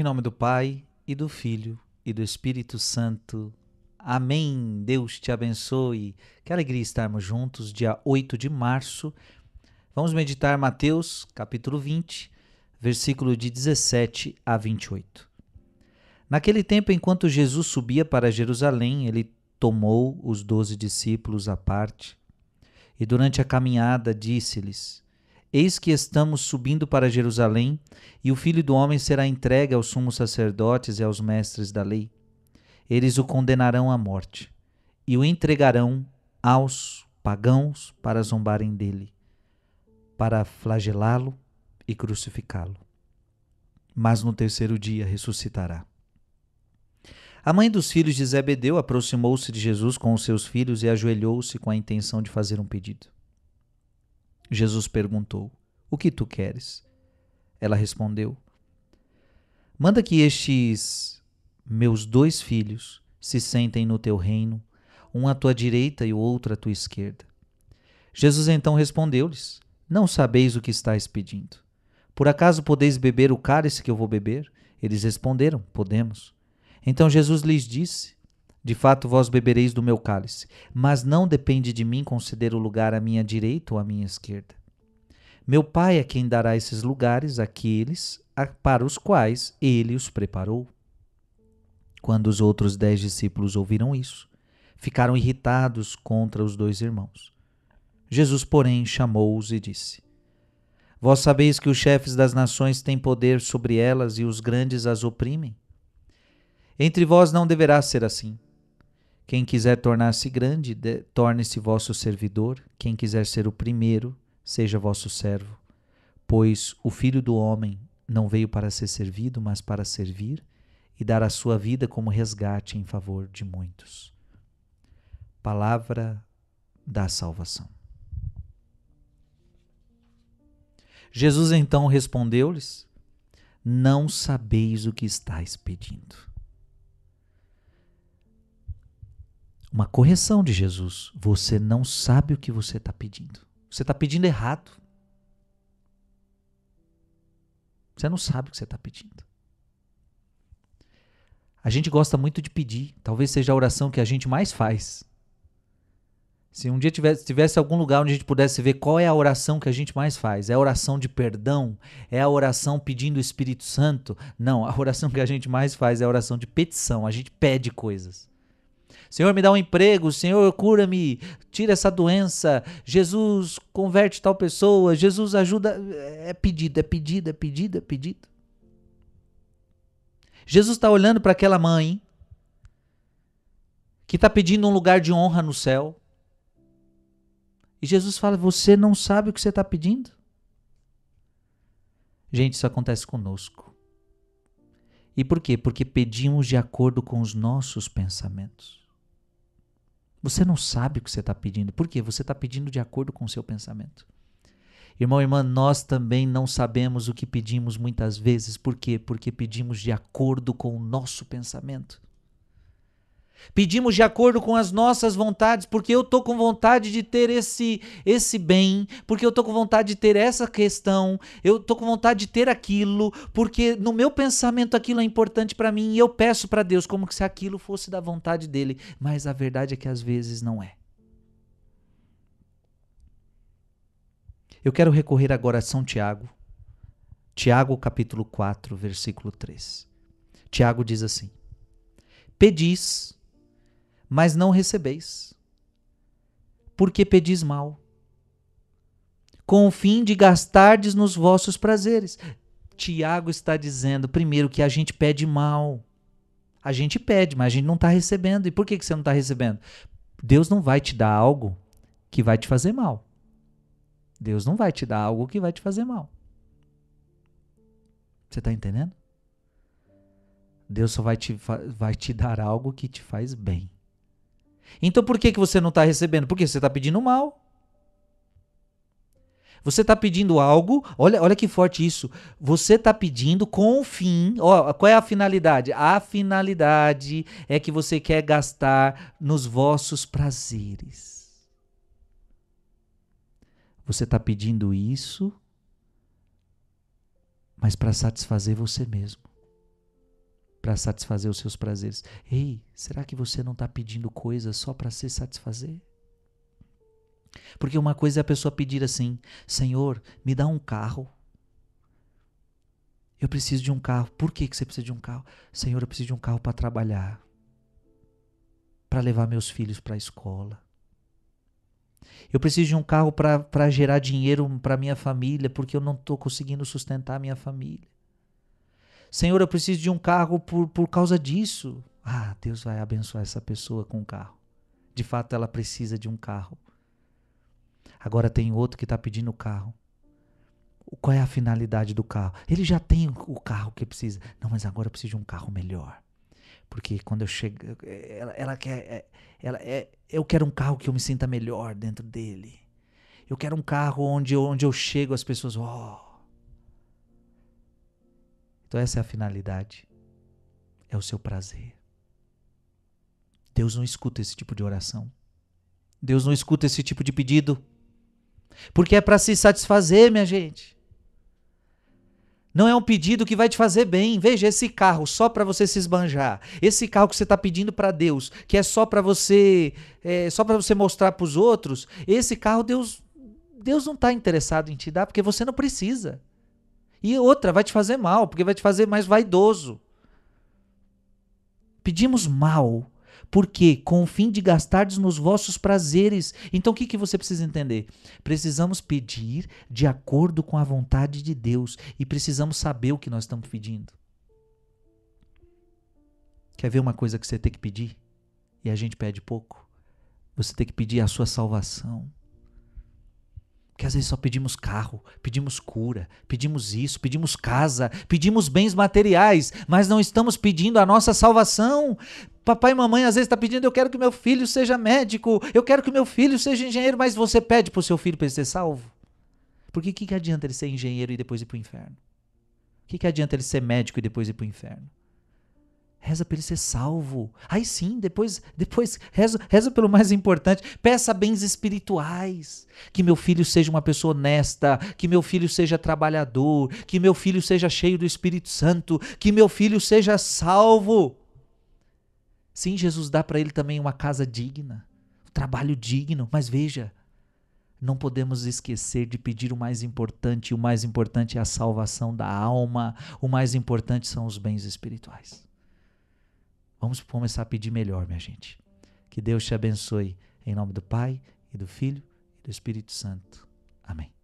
Em nome do Pai, e do Filho, e do Espírito Santo. Amém. Deus te abençoe. Que alegria estarmos juntos, dia 8 de março. Vamos meditar Mateus, capítulo 20, versículo de 17 a 28. Naquele tempo, enquanto Jesus subia para Jerusalém, ele tomou os doze discípulos à parte e, durante a caminhada, disse-lhes: Eis que estamos subindo para Jerusalém, e o filho do homem será entregue aos sumos sacerdotes e aos mestres da lei. Eles o condenarão à morte e o entregarão aos pagãos para zombarem dele, para flagelá-lo e crucificá-lo. Mas no terceiro dia ressuscitará. A mãe dos filhos de Zebedeu aproximou-se de Jesus com os seus filhos e ajoelhou-se com a intenção de fazer um pedido. Jesus perguntou: O que tu queres? Ela respondeu: Manda que estes meus dois filhos se sentem no teu reino, um à tua direita e o outro à tua esquerda. Jesus então respondeu-lhes: Não sabeis o que estáis pedindo. Por acaso podeis beber o cálice que eu vou beber? Eles responderam: Podemos. Então Jesus lhes disse: de fato, vós bebereis do meu cálice, mas não depende de mim conceder o lugar à minha direita ou à minha esquerda. Meu Pai é quem dará esses lugares àqueles para os quais ele os preparou. Quando os outros dez discípulos ouviram isso, ficaram irritados contra os dois irmãos. Jesus, porém, chamou-os e disse: Vós sabeis que os chefes das nações têm poder sobre elas e os grandes as oprimem? Entre vós não deverá ser assim quem quiser tornar-se grande, torne-se vosso servidor. Quem quiser ser o primeiro, seja vosso servo. Pois o filho do homem não veio para ser servido, mas para servir e dar a sua vida como resgate em favor de muitos. Palavra da salvação. Jesus então respondeu-lhes: Não sabeis o que estáis pedindo. uma correção de Jesus. Você não sabe o que você está pedindo. Você está pedindo errado. Você não sabe o que você está pedindo. A gente gosta muito de pedir. Talvez seja a oração que a gente mais faz. Se um dia tivesse, tivesse algum lugar onde a gente pudesse ver qual é a oração que a gente mais faz, é a oração de perdão? É a oração pedindo o Espírito Santo? Não, a oração que a gente mais faz é a oração de petição. A gente pede coisas. Senhor, me dá um emprego, Senhor, cura-me, tira essa doença, Jesus, converte tal pessoa, Jesus, ajuda. É pedido, é pedido, é pedido, é pedido. Jesus está olhando para aquela mãe que está pedindo um lugar de honra no céu. E Jesus fala: Você não sabe o que você está pedindo? Gente, isso acontece conosco. E por quê? Porque pedimos de acordo com os nossos pensamentos. Você não sabe o que você está pedindo. Por quê? Você está pedindo de acordo com o seu pensamento. Irmão, e irmã, nós também não sabemos o que pedimos muitas vezes. Por quê? Porque pedimos de acordo com o nosso pensamento. Pedimos de acordo com as nossas vontades, porque eu tô com vontade de ter esse esse bem, porque eu tô com vontade de ter essa questão, eu tô com vontade de ter aquilo, porque no meu pensamento aquilo é importante para mim e eu peço para Deus como se aquilo fosse da vontade dele, mas a verdade é que às vezes não é. Eu quero recorrer agora a São Tiago. Tiago capítulo 4, versículo 3. Tiago diz assim: Pedis mas não recebeis. Porque pedis mal, com o fim de gastardes nos vossos prazeres. Tiago está dizendo, primeiro, que a gente pede mal. A gente pede, mas a gente não está recebendo. E por que, que você não está recebendo? Deus não vai te dar algo que vai te fazer mal. Deus não vai te dar algo que vai te fazer mal. Você está entendendo? Deus só vai te, vai te dar algo que te faz bem. Então por que, que você não está recebendo? Porque você está pedindo mal. Você está pedindo algo, olha, olha que forte isso. Você está pedindo com o fim. Ó, qual é a finalidade? A finalidade é que você quer gastar nos vossos prazeres. Você está pedindo isso, mas para satisfazer você mesmo para satisfazer os seus prazeres. Ei, será que você não está pedindo coisas só para se satisfazer? Porque uma coisa é a pessoa pedir assim: Senhor, me dá um carro. Eu preciso de um carro. Por que, que você precisa de um carro? Senhor, eu preciso de um carro para trabalhar, para levar meus filhos para a escola. Eu preciso de um carro para gerar dinheiro para minha família, porque eu não estou conseguindo sustentar minha família. Senhor, eu preciso de um carro por, por causa disso. Ah, Deus vai abençoar essa pessoa com um carro. De fato, ela precisa de um carro. Agora tem outro que está pedindo o carro. Qual é a finalidade do carro? Ele já tem o carro que precisa. Não, mas agora eu preciso de um carro melhor. Porque quando eu chego. Ela, ela quer. É, ela, é, eu quero um carro que eu me sinta melhor dentro dele. Eu quero um carro onde, onde eu chego, as pessoas. Oh, então, essa é a finalidade. É o seu prazer. Deus não escuta esse tipo de oração. Deus não escuta esse tipo de pedido. Porque é para se satisfazer, minha gente. Não é um pedido que vai te fazer bem. Veja esse carro só para você se esbanjar. Esse carro que você está pedindo para Deus, que é só para você, é, só para você mostrar para os outros. Esse carro Deus, Deus não está interessado em te dar porque você não precisa. E outra, vai te fazer mal, porque vai te fazer mais vaidoso. Pedimos mal, porque com o fim de gastardes nos vossos prazeres. Então o que, que você precisa entender? Precisamos pedir de acordo com a vontade de Deus e precisamos saber o que nós estamos pedindo. Quer ver uma coisa que você tem que pedir? E a gente pede pouco? Você tem que pedir a sua salvação que às vezes só pedimos carro, pedimos cura, pedimos isso, pedimos casa, pedimos bens materiais, mas não estamos pedindo a nossa salvação. Papai e mamãe às vezes está pedindo, eu quero que meu filho seja médico, eu quero que meu filho seja engenheiro, mas você pede para o seu filho para ele ser salvo? Porque o que, que adianta ele ser engenheiro e depois ir para o inferno? O que, que adianta ele ser médico e depois ir para o inferno? Reza para ele ser salvo. Aí sim, depois, depois reza, reza pelo mais importante. Peça bens espirituais. Que meu filho seja uma pessoa honesta, que meu filho seja trabalhador, que meu filho seja cheio do Espírito Santo, que meu filho seja salvo. Sim, Jesus dá para ele também uma casa digna, um trabalho digno, mas veja, não podemos esquecer de pedir o mais importante, e o mais importante é a salvação da alma, o mais importante são os bens espirituais. Vamos começar a pedir melhor, minha gente. Que Deus te abençoe. Em nome do Pai, e do Filho, e do Espírito Santo. Amém.